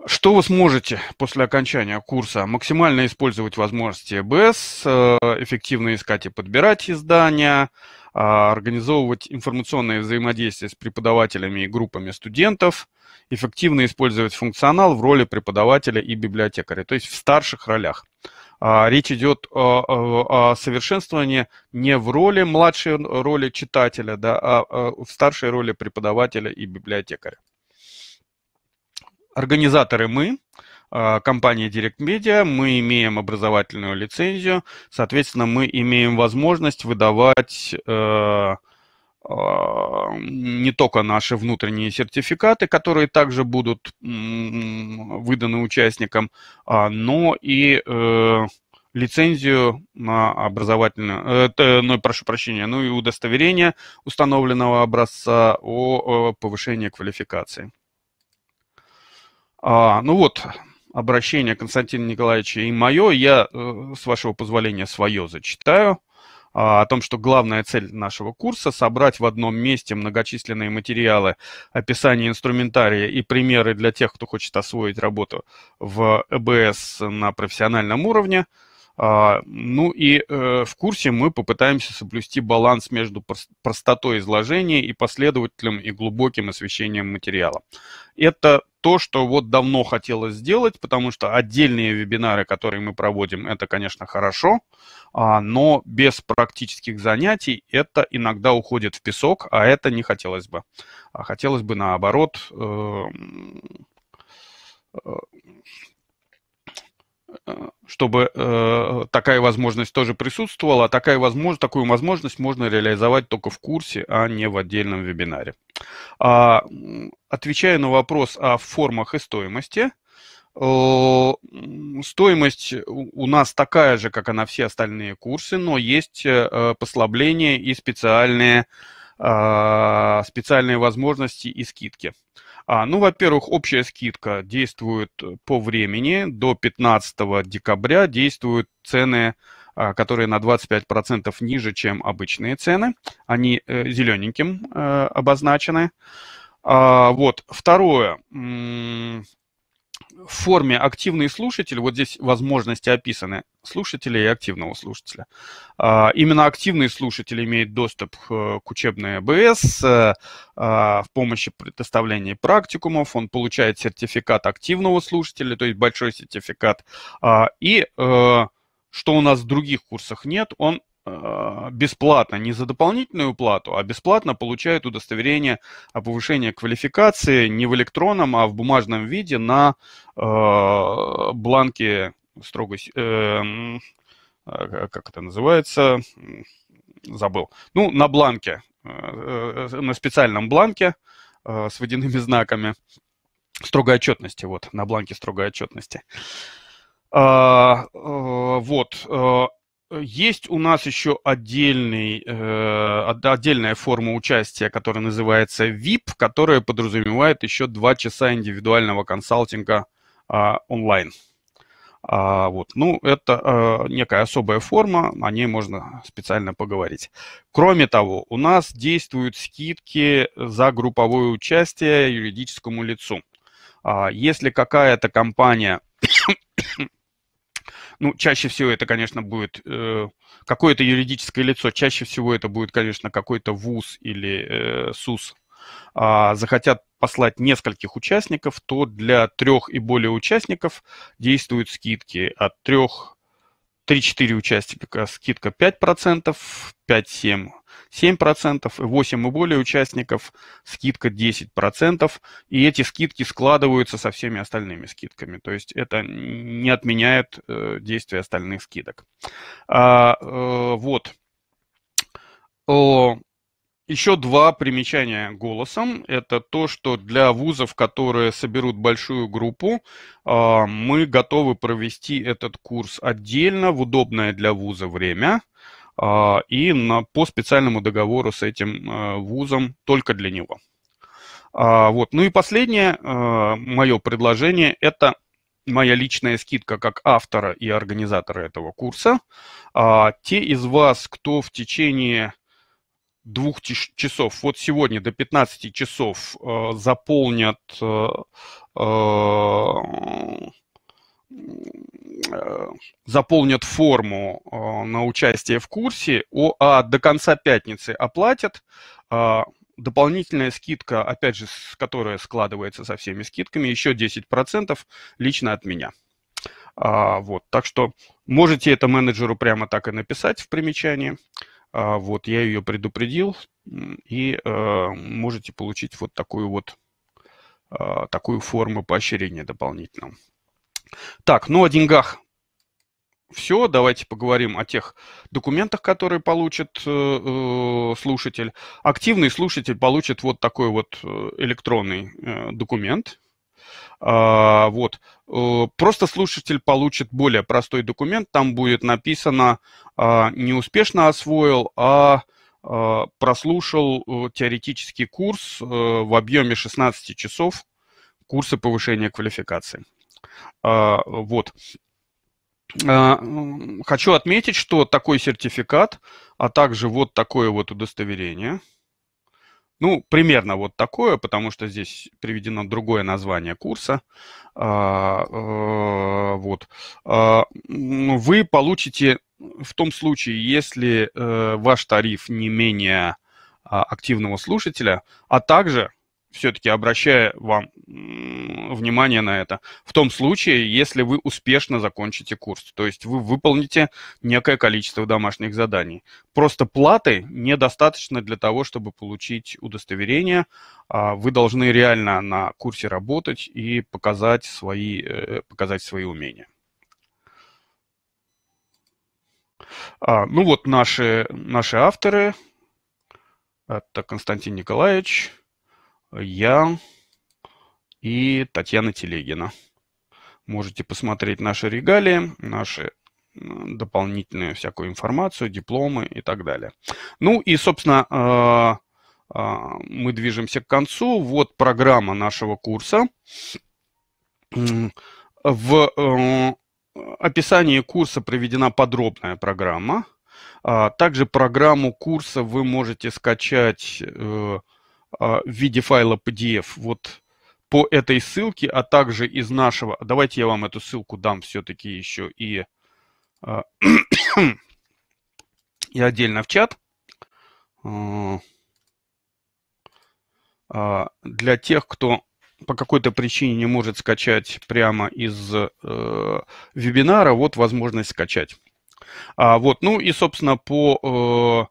Что вы сможете после окончания курса? Максимально использовать возможности ЭБС, э, эффективно искать и подбирать издания, а, организовывать информационное взаимодействие с преподавателями и группами студентов, эффективно использовать функционал в роли преподавателя и библиотекаря, то есть в старших ролях. А, речь идет о, о совершенствовании не в роли младшей роли читателя, да, а, а в старшей роли преподавателя и библиотекаря. Организаторы мы, а, компания Direct Media, мы имеем образовательную лицензию, соответственно, мы имеем возможность выдавать э, а, не только наши внутренние сертификаты, которые также будут выданы участникам, а, но и э, лицензию на образовательную, э, ну, прошу прощения, ну и удостоверение установленного образца о повышении квалификации. А, ну вот, обращение Константина Николаевича и мое, я, э, с вашего позволения, свое зачитаю а, о том, что главная цель нашего курса – собрать в одном месте многочисленные материалы, описание инструментария и примеры для тех, кто хочет освоить работу в ЭБС на профессиональном уровне – а, ну и э, в курсе мы попытаемся соблюсти баланс между простотой изложения и последовательным и глубоким освещением материала. Это то, что вот давно хотелось сделать, потому что отдельные вебинары, которые мы проводим, это, конечно, хорошо, а, но без практических занятий это иногда уходит в песок, а это не хотелось бы. А хотелось бы, наоборот, эм, э, Э, чтобы э, такая возможность тоже присутствовала. А такая возможность, такую возможность можно реализовать только в курсе, а не в отдельном вебинаре. А, отвечая на вопрос о формах и стоимости, э, стоимость у нас такая же, как и на все остальные курсы, но есть э, послабления и специальные, э, специальные возможности и скидки. Э, а, ну, во-первых, общая скидка действует э, по времени. До 15 декабря действуют цены, а, которые на 25% ниже, чем обычные цены. Они э, зелененьким э, обозначены. А, вот. Второе в форме активный слушатель, вот здесь возможности описаны, слушателя и активного слушателя. А, именно активный слушатель имеет доступ э, к учебной АБС э, а, в помощи предоставления практикумов, он получает сертификат активного слушателя, то есть большой сертификат, а, и э, что у нас в других курсах нет, он а, бесплатно, не за дополнительную плату, а бесплатно получают удостоверение о повышении квалификации не в электронном, а в бумажном виде на э, бланке строго... Э, а, как это называется? Забыл. Ну, на бланке, э, э на специальном бланке э, с водяными знаками строгой отчетности, вот, на бланке строгой отчетности. Э, э, вот, э, Э, есть у нас еще отдельный, э, отдельная форма участия, которая называется VIP, которая подразумевает еще два часа индивидуального консалтинга э, онлайн. А, вот. Ну, это э, некая особая форма, о ней можно специально поговорить. Кроме того, у нас действуют скидки за групповое участие юридическому лицу. А, если какая-то компания ну, чаще всего это, конечно, будет э, какое-то юридическое лицо, чаще всего это будет, конечно, какой-то вуз или э, СУС. А, захотят послать нескольких участников, то для трех и более участников действуют скидки от трех три-четыре участника скидка 5%, 5-7 7 процентов, 8 и более участников, скидка 10 процентов, и эти скидки складываются со всеми остальными скидками. То есть это не отменяет э, действие остальных скидок. А, э, вот. О, еще два примечания голосом. Это то, что для вузов, которые соберут большую группу, а, мы готовы провести этот курс отдельно в удобное для вуза время. А, и на, по специальному договору с этим а, вузом только для него. А, вот. Ну и последнее мое предложение – это моя личная скидка как автора и организатора этого курса. Те из вас, кто в течение двух часов, вот сегодня до 15 часов заполнят заполнят форму э, на участие в курсе, а до конца пятницы оплатят. А, дополнительная скидка, опять же, которая складывается со всеми скидками, еще 10% лично от меня. А, вот, так что можете это менеджеру прямо так и написать в примечании. А, вот, я ее предупредил, и э, можете получить вот такую вот такую форму поощрения дополнительного. Так, ну о деньгах все, давайте поговорим о тех документах, которые получит э, э слушатель. Активный слушатель получит вот такой вот э, электронный э, документ. А, вот. Э, просто слушатель получит более простой документ. Там будет написано а, не успешно освоил, а, а прослушал теоретический курс в объеме 16 часов курса повышения квалификации. А, вот. А, хочу отметить, что такой сертификат, а также вот такое вот удостоверение, ну, примерно вот такое, потому что здесь приведено другое название курса, а, э, вот, вы получите в том случае, если э, ваш тариф не менее активного слушателя, а также все-таки обращая вам внимание на это, в том случае, если вы успешно закончите курс, то есть вы выполните некое количество домашних заданий. Просто платы недостаточно для того, чтобы получить удостоверение. А вы должны реально на курсе работать и показать свои, э, показать свои умения. А, ну вот наши, наши авторы. Это Константин Николаевич, я и Татьяна Телегина. Можете посмотреть наши регалии, наши дополнительную всякую информацию, дипломы и так далее. Ну и, собственно, э, э, мы движемся к концу. Вот программа нашего курса. В э, описании курса проведена подробная программа. А, также программу курса вы можете скачать а, в виде файла PDF вот по этой ссылке, а также из нашего... Давайте я вам эту ссылку дам все-таки еще и, а, и отдельно в чат. А, для тех, кто по какой-то причине не может скачать прямо из э, вебинара, вот возможность скачать. А, вот, ну и, собственно, по э,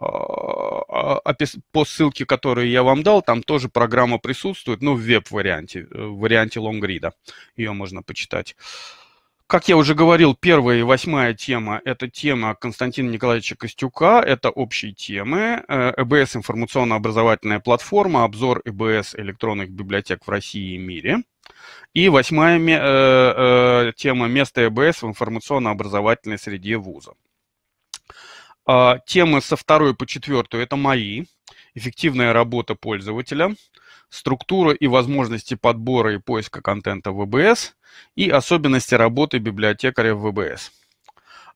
а, а, по ссылке, которую я вам дал, там тоже программа присутствует, ну, в веб-варианте, в варианте лонгрида. Ее можно почитать. Как я уже говорил, первая и восьмая тема – это тема Константина Николаевича Костюка, это общие темы. Э, ЭБС – информационно-образовательная платформа, обзор ЭБС электронных библиотек в России и мире. И восьмая э, э, тема – место ЭБС в информационно-образовательной среде вуза. А, темы со второй по четвертую – это мои. Эффективная работа пользователя, структура и возможности подбора и поиска контента в ВБС и особенности работы библиотекаря в ВБС.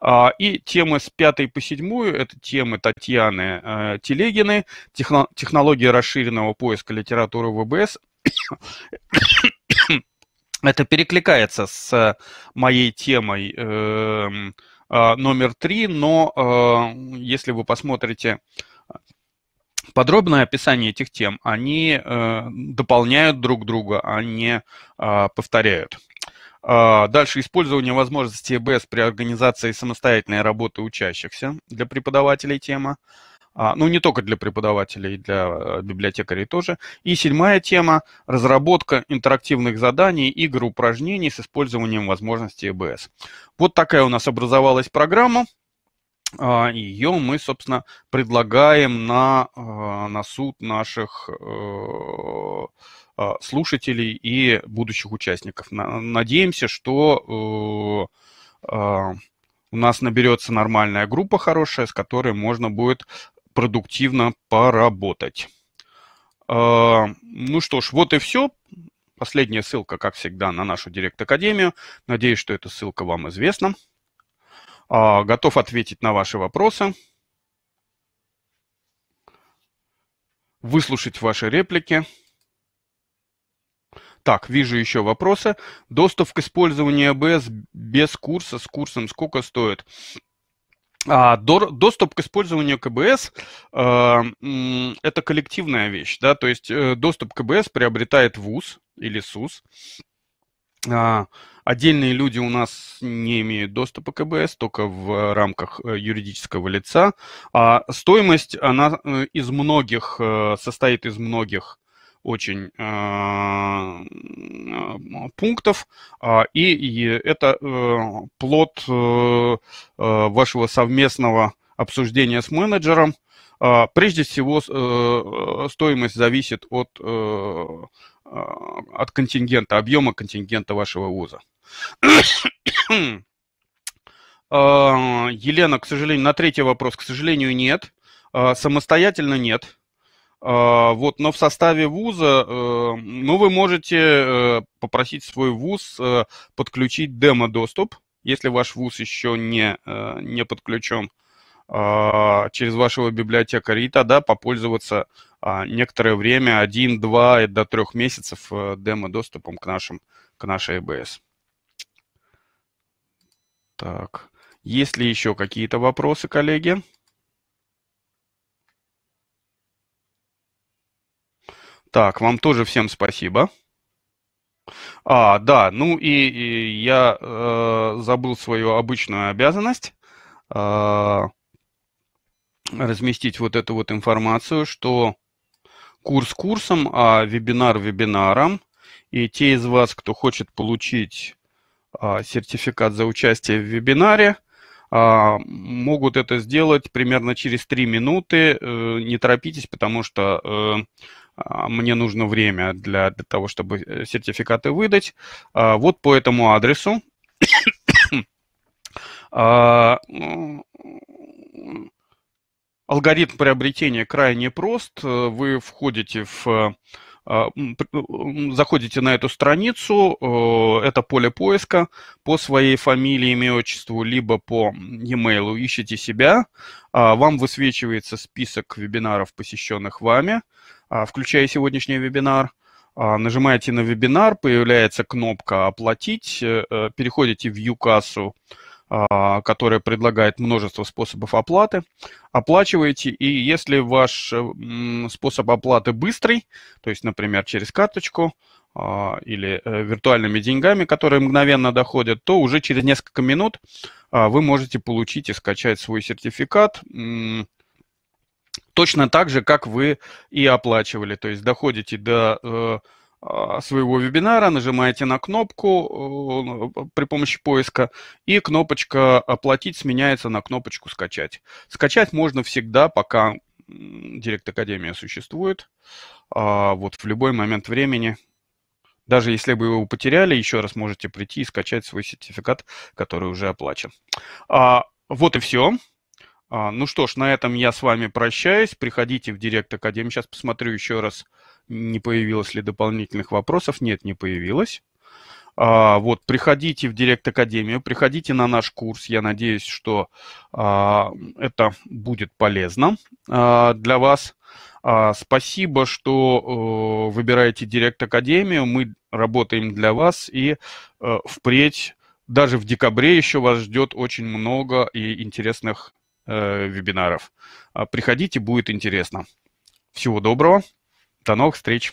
А, и темы с пятой по седьмую – это темы Татьяны э, Телегины: технология расширенного поиска литературы в ВБС. Это перекликается с э, моей темой э, а, номер три, но а, если вы посмотрите а, подробное описание этих тем, они э, дополняют друг друга, а не повторяют. Дальше использование возможностей ЭБС при организации самостоятельной работы учащихся для преподавателей тема. А, ну не только для преподавателей, для э, библиотекарей тоже. И седьмая тема – разработка интерактивных заданий, игр, упражнений с использованием возможностей ЭБС. Вот такая у нас образовалась программа. А, Ее мы, собственно, предлагаем на, э, на суд наших э, слушателей и будущих участников. Надеемся, что у нас наберется нормальная группа хорошая, с которой можно будет продуктивно поработать. А, ну что ж, вот и все. Последняя ссылка, как всегда, на нашу Директ-академию. Надеюсь, что эта ссылка вам известна. А, готов ответить на ваши вопросы, выслушать ваши реплики. Так, вижу еще вопросы. Доступ к использованию АБС без курса, с курсом сколько стоит? А, доступ к использованию КБС э, – это коллективная вещь, да, то есть э, доступ к КБС приобретает ВУЗ или СУЗ. А, отдельные люди у нас не имеют доступа к КБС, только в рамках э, юридического лица. А стоимость, она э, из многих, состоит из многих очень а, а, пунктов, а, и это э, плод э, э, вашего совместного обсуждения с менеджером. Прежде всего, стоимость зависит от, от контингента, объема контингента вашего вуза. Елена, к сожалению, на третий вопрос, к сожалению, нет. Самостоятельно нет. А, вот, но в составе вуза, э, ну, вы можете э, попросить свой вуз э, подключить демо-доступ, если ваш вуз еще не, не подключен а, через вашего библиотекаря, и тогда попользоваться а, некоторое время, один, два и до трех месяцев демо-доступом к, нашим, к нашей ЭБС. Так, есть ли еще какие-то вопросы, коллеги? Так, вам тоже всем спасибо. А, да, ну и, и я э, забыл свою обычную обязанность э, разместить вот эту вот информацию, что курс курсом, а вебинар вебинаром. И те из вас, кто хочет получить э, сертификат за участие в вебинаре, э, могут это сделать примерно через 3 минуты. Э, не торопитесь, потому что... Э, а, мне нужно время для, для того, чтобы э, сертификаты выдать. А, вот по этому адресу а, алгоритм приобретения крайне прост. Вы входите в а, заходите на эту страницу, э, это поле поиска по своей фамилии, имя, отчеству, либо по e-mail ищите себя. А, вам высвечивается список вебинаров, посещенных вами, а, включая сегодняшний вебинар. Нажимаете на вебинар, появляется кнопка «Оплатить», э, э, переходите в «Ю-кассу», а, которая предлагает множество способов оплаты. Оплачиваете, и если ваш способ оплаты быстрый, то есть, например, через карточку а, или э, виртуальными деньгами, которые мгновенно доходят, то уже через несколько минут а, вы можете получить и скачать свой сертификат точно так же, как вы и оплачивали. То есть доходите до э, а, своего вебинара, нажимаете на кнопку э, ну, при помощи поиска, и кнопочка «Оплатить» сменяется на кнопочку «Скачать». Скачать можно всегда, пока Директ Академия существует. А, вот в любой момент времени, даже если вы его потеряли, еще раз можете прийти и скачать свой сертификат, который уже оплачен. А, вот и все. Ну что ж, на этом я с вами прощаюсь. Приходите в Директ Академию. Сейчас посмотрю еще раз, не появилось ли дополнительных вопросов. Нет, не появилось. А, вот, приходите в Директ Академию, приходите на наш курс. Я надеюсь, что а, это будет полезно а, для вас. А, спасибо, что а, выбираете Директ Академию. Мы работаем для вас и а, впредь, даже в декабре еще вас ждет очень много и интересных э, вебинаров. А, приходите, будет интересно. Всего доброго. До новых встреч.